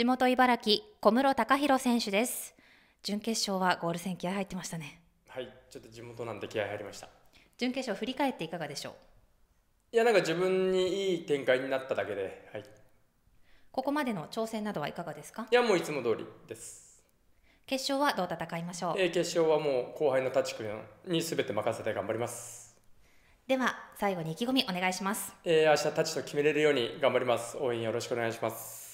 地元茨城小室貴弘選手です準決勝はゴール戦気合入ってましたねはいちょっと地元なんで気合入りました準決勝振り返っていかがでしょういやなんか自分にいい展開になっただけではいここまでの挑戦などはいかがですかいやもういつも通りです決勝はどう戦いましょう、えー、決勝はもう後輩のタチ君にすべて任せて頑張りますでは最後に意気込みお願いします、えー、明日タチと決めれるように頑張ります応援よろしくお願いします